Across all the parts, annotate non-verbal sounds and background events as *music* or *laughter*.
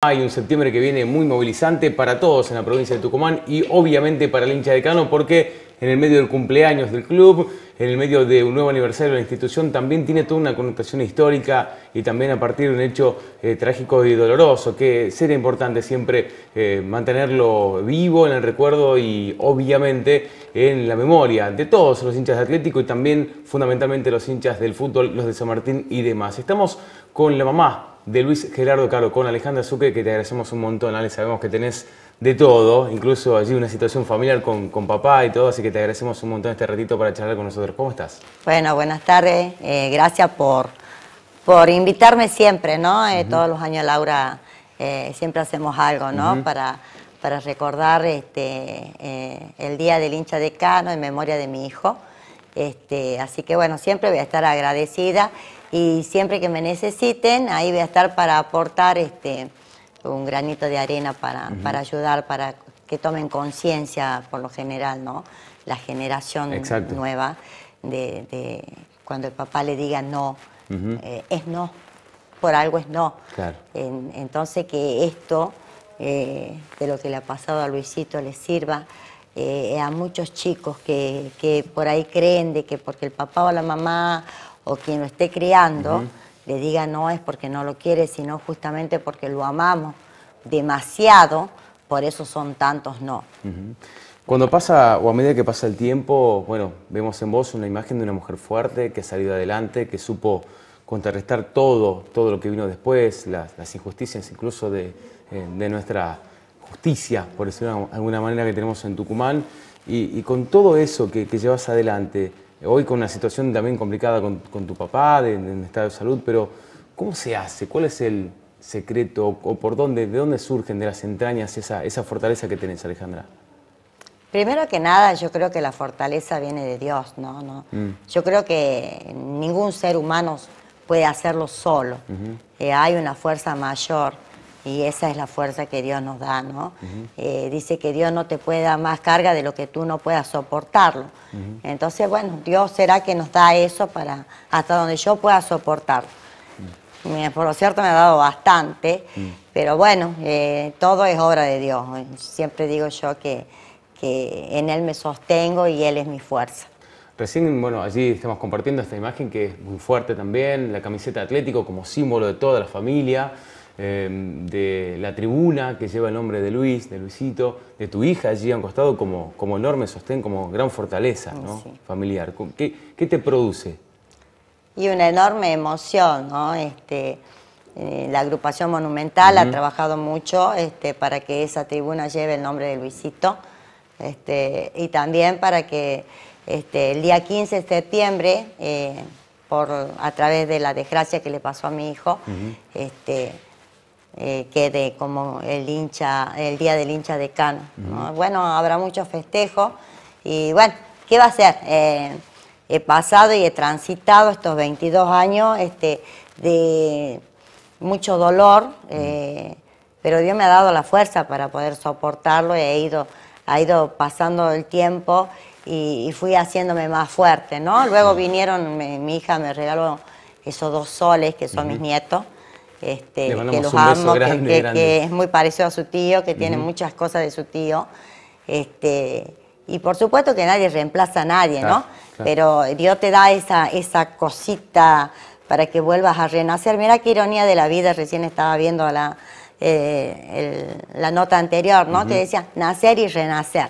Hay un septiembre que viene muy movilizante para todos en la provincia de Tucumán y obviamente para el hincha de Cano porque en el medio del cumpleaños del club, en el medio de un nuevo aniversario de la institución, también tiene toda una connotación histórica y también a partir de un hecho eh, trágico y doloroso, que será importante siempre eh, mantenerlo vivo en el recuerdo y obviamente en la memoria de todos los hinchas de Atlético y también fundamentalmente los hinchas del fútbol, los de San Martín y demás. Estamos con la mamá de Luis Gerardo Caro con Alejandra Sucre, que te agradecemos un montón, Ale. Sabemos que tenés de todo, incluso allí una situación familiar con, papá y todo, así que te agradecemos un montón este ratito para charlar con nosotros. ¿Cómo estás? Bueno, buenas tardes. Eh, gracias por, por invitarme siempre, ¿no? Eh, todos los años, Laura, eh, siempre hacemos algo, ¿no? para, para recordar este, el Día del hincha de Cano en memoria de mi hijo. Este, así que bueno, siempre voy a estar agradecida y siempre que me necesiten, ahí voy a estar para aportar este, un granito de arena para, ayudar, para que tomen conciencia por lo general, ¿no? La generación nueva de, cuando el papá le diga no, eh, es no, por algo es no. entonces que esto eh, de lo que le ha pasado a Luisito le sirva eh, a muchos chicos que, por ahí creen de que porque el papá o la mamá o quien lo esté criando le diga no es porque no lo quiere, sino justamente porque lo amamos demasiado, por eso son tantos no. Cuando pasa, o a medida que pasa el tiempo, bueno, vemos en vos una imagen de una mujer fuerte que ha salido adelante, que supo contrarrestar todo, todo lo que vino después, las, injusticias incluso de, eh, de, nuestra justicia, por decirlo de alguna manera, que tenemos en Tucumán. Y, con todo eso que, llevas adelante, hoy con una situación también complicada con, tu papá, en estado de salud, pero ¿cómo se hace? ¿Cuál es el secreto o, por dónde, de dónde surgen de las entrañas esa, fortaleza que tenés, Alejandra? Primero que nada, yo creo que la fortaleza viene de Dios, ¿no? Mm. Yo creo que ningún ser humano puede hacerlo solo. Eh, hay una fuerza mayor. Y esa es la fuerza que Dios nos da, ¿no? Eh, dice que Dios no te puede dar más carga de lo que tú no puedas soportarlo. Entonces, bueno, Dios será que nos da eso para hasta donde yo pueda soportarlo... Por lo cierto, me ha dado bastante, pero bueno, eh, todo es obra de Dios. Siempre digo yo que, que en Él me sostengo y Él es mi fuerza. Recién, bueno, allí estamos compartiendo esta imagen que es muy fuerte también, la camiseta Atlético como símbolo de toda la familia. Em, de la tribuna que lleva el nombre de Luis, de Luisito, de tu hija allí han costado como, como enorme sostén, como gran fortaleza familiar. ¿Qué, ¿Qué, te produce? Y una enorme emoción, ¿no? Este, eh, la agrupación monumental ha trabajado mucho este, para que esa tribuna lleve el nombre de Luisito este, y también para que este, el día 15 de septiembre, eh, por, a través de la desgracia que le pasó a mi hijo, este, eh, quede como el hincha, el día del hincha de Cano. Bueno, habrá muchos festejos y bueno, ¿qué va a ser? Eh, he pasado y he transitado estos 22 años este, de mucho dolor, eh, pero Dios me ha dado la fuerza para poder soportarlo y he ido, ha ido pasando el tiempo y, fui haciéndome más fuerte, ¿no? Luego vinieron, mi, hija me regaló esos dos soles que son mis nietos, este, que los amo, que, es muy parecido a su tío, que tiene muchas cosas de su tío. Este, y por supuesto que nadie reemplaza a nadie, ¿no? Pero Dios te da esa, esa cosita para que vuelvas a renacer. Mira qué ironía de la vida, recién estaba viendo la, eh, la nota anterior, ¿no? Te decía nacer y renacer.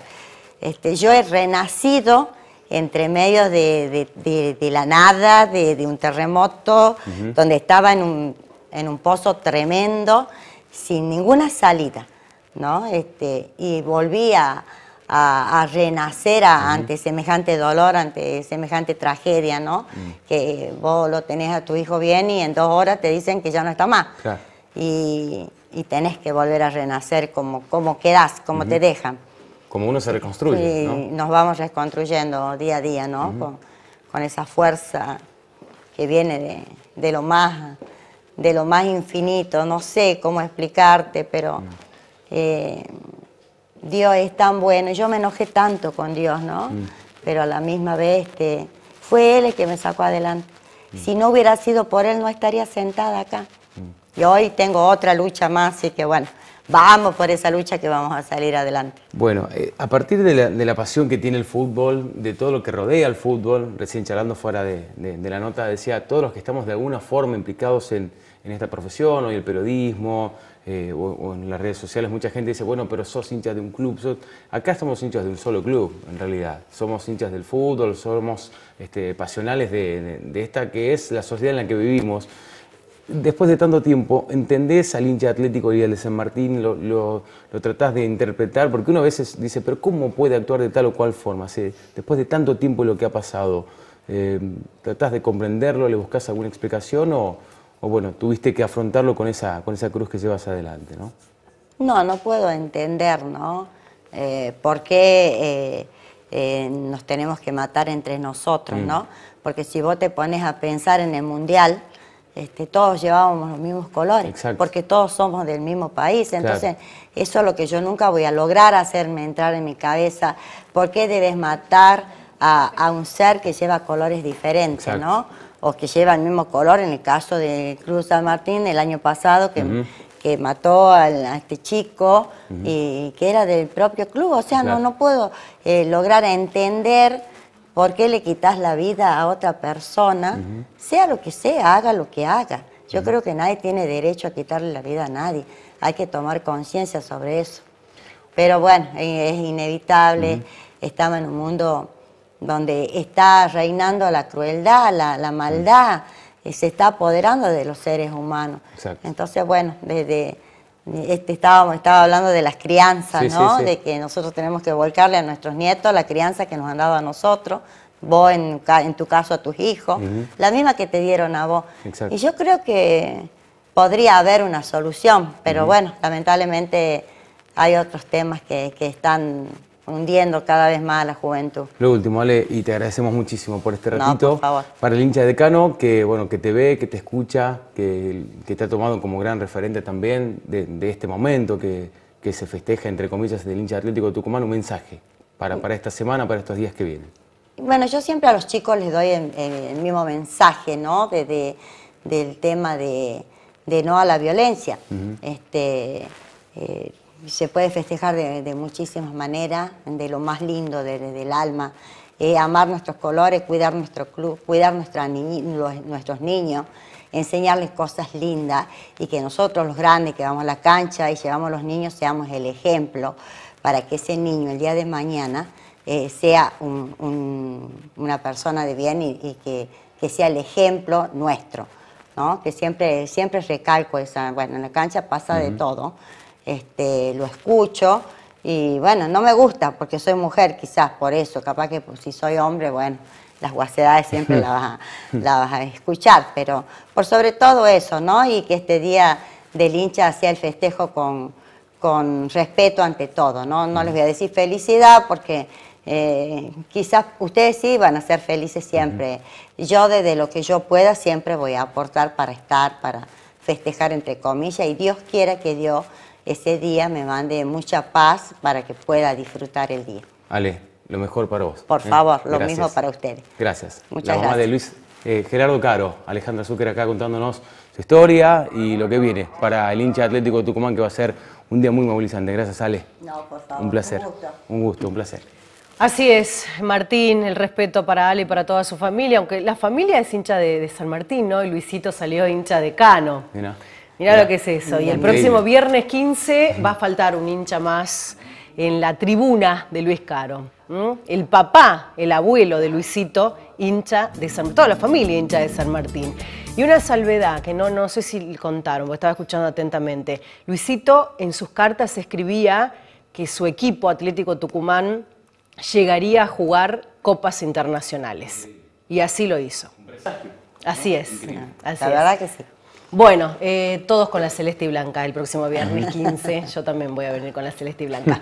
Este, yo he renacido entre medio de, la nada, de, un terremoto, donde estaba en un en un pozo tremendo, sin ninguna salida, ¿no? Este, y volví a, renacer ante semejante dolor, ante semejante tragedia, ¿no? Mm. Que vos lo tenés a tu hijo bien y en dos horas te dicen que ya no está más. Y, tenés que volver a renacer como, quedás, como te dejan. Como uno se reconstruye, y nos vamos reconstruyendo día a día, ¿no? Con, esa fuerza que viene de, de lo más de lo más infinito, no sé cómo explicarte, pero mm. eh, Dios es tan bueno, yo me enojé tanto con Dios, ¿no? Mm. Pero a la misma vez este, fue Él el que me sacó adelante. Mm. Si no hubiera sido por Él, no estaría sentada acá. Y hoy tengo otra lucha más, así que bueno, vamos por esa lucha que vamos a salir adelante. Bueno, eh, a partir de la, pasión que tiene el fútbol, de todo lo que rodea al fútbol, recién charlando fuera de la nota, decía, todos los que estamos de alguna forma implicados en en esta profesión o el periodismo eh, o, en las redes sociales, mucha gente dice, bueno, pero sos hincha de un club. Acá estamos hinchas de un solo club, en realidad. Somos hinchas del fútbol, somos este, pasionales de, esta que es la sociedad en la que vivimos después de tanto tiempo, entendés al hincha atlético y al de San Martín, lo, lo, tratás de interpretar, porque uno a veces dice, pero ¿cómo puede actuar de tal o cual forma? después de tanto tiempo lo que ha pasado, eh, ¿tratás de comprenderlo, le buscas alguna explicación o, o bueno, tuviste que afrontarlo con esa, con esa cruz que llevas adelante, ¿no? No, no puedo entender, ¿no? Eh, ¿Por qué eh, eh, nos tenemos que matar entre nosotros, mm. ¿no? Porque si vos te pones a pensar en el mundial, este, todos llevábamos los mismos colores, porque todos somos del mismo país. Entonces, eso es lo que yo nunca voy a lograr hacerme entrar en mi cabeza. ¿Por qué debes matar a, un ser que lleva colores diferentes, no? o que lleva el mismo color, en el caso de Cruz San Martín el año pasado, que, que mató a este chico y que era del propio club. O sea, no, no puedo eh, lograr entender por qué le quitas la vida a otra persona, sea lo que sea, haga lo que haga. Yo creo que nadie tiene derecho a quitarle la vida a nadie. Hay que tomar conciencia sobre eso. Pero bueno, eh, es inevitable. Estamos en un mundo donde está reinando la crueldad, la, maldad, eh, se está apoderando de los seres humanos. Entonces, bueno, desde este, estábamos, estaba hablando de las crianzas, ¿no? De que nosotros tenemos que volcarle a nuestros nietos la crianza que nos han dado a nosotros, vos en, tu caso a tus hijos, la misma que te dieron a vos. Y yo creo que podría haber una solución, pero bueno, lamentablemente hay otros temas que, que están hundiendo cada vez más a la juventud. Lo último, Ale, y te agradecemos muchísimo por este ratito. por favor. Para el hincha de Cano, que, bueno, que te ve, que te escucha, que, que te ha tomado como gran referente también de, este momento que, se festeja, entre comillas, el hincha atlético de Tucumán, un mensaje para, para esta semana, para estos días que vienen. Bueno, yo siempre a los chicos les doy el, mismo mensaje, ¿no? De, del tema de, no a la violencia. este, eh, se puede festejar de, muchísimas maneras, de lo más lindo del alma. Eh, amar nuestros colores, cuidar nuestro club, cuidar nuestros niños, enseñarles cosas lindas y que nosotros los grandes que vamos a la cancha y llevamos a los niños seamos el ejemplo para que ese niño el día de mañana eh, sea una persona de bien y, que, sea el ejemplo nuestro. Que siempre, siempre recalco esa, bueno, en la cancha pasa de todo este, lo escucho y bueno, no me gusta porque soy mujer quizás por eso, capaz que pues, si soy hombre, bueno, las guacedades siempre las vas, *laughs* la a escuchar, pero por sobre todo eso, ¿no? Y que este día del hincha sea el festejo con, con respeto ante todo, ¿no? No les voy a decir felicidad porque eh, quizás ustedes sí van a ser felices siempre. Yo desde lo que yo pueda siempre voy a aportar para estar, para festejar entre comillas y Dios quiera que Dios ese día me mande mucha paz para que pueda disfrutar el día. Ale, lo mejor para vos. Por ¿eh? favor, lo mismo para ustedes. Gracias. Muchas La mamá de Luis eh, Gerardo Caro, Alejandra Zucker acá contándonos su historia y lo que viene para el hincha Atlético Tucumán que va a ser un día muy movilizante. Gracias, Ale. No, por favor. Un placer. Un gusto, un, placer. Así es, Martín, el respeto para Ale y para toda su familia, aunque la familia es hincha de, San Martín, ¿no? Y Luisito salió hincha de Cano. Mira. Mirá lo que es eso. Y el próximo viernes 15 va a faltar un hincha más en la tribuna de Luis Caro. El papá, el abuelo de Luisito, hincha de San Martín, toda la familia hincha de San Martín. Y una salvedad que no, no sé si contaron, porque estaba escuchando atentamente. Luisito en sus cartas escribía que su equipo Atlético Tucumán llegaría a jugar copas internacionales. Y así lo hizo. Así es. la verdad que sí. Bueno, eh, todos con la celeste y blanca el próximo viernes 15. Yo también voy a venir con la celeste y blanca.